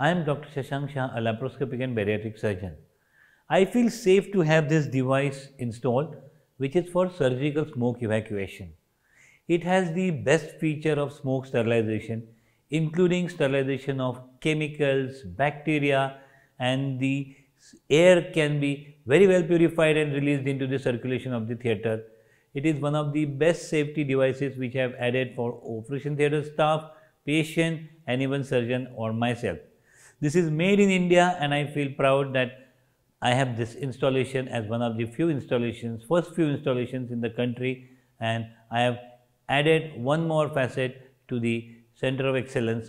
I am Dr. Shashank Shah, a laparoscopic and bariatric surgeon. I feel safe to have this device installed, which is for surgical smoke evacuation. It has the best feature of smoke sterilization, including sterilization of chemicals, bacteria, and the air can be very well purified and released into the circulation of the theater. It is one of the best safety devices which I have added for operation theater staff, patient and even surgeon or myself. This is made in India and I feel proud that I have this installation as one of the few installations, first few installations in the country and I have added one more facet to the center of excellence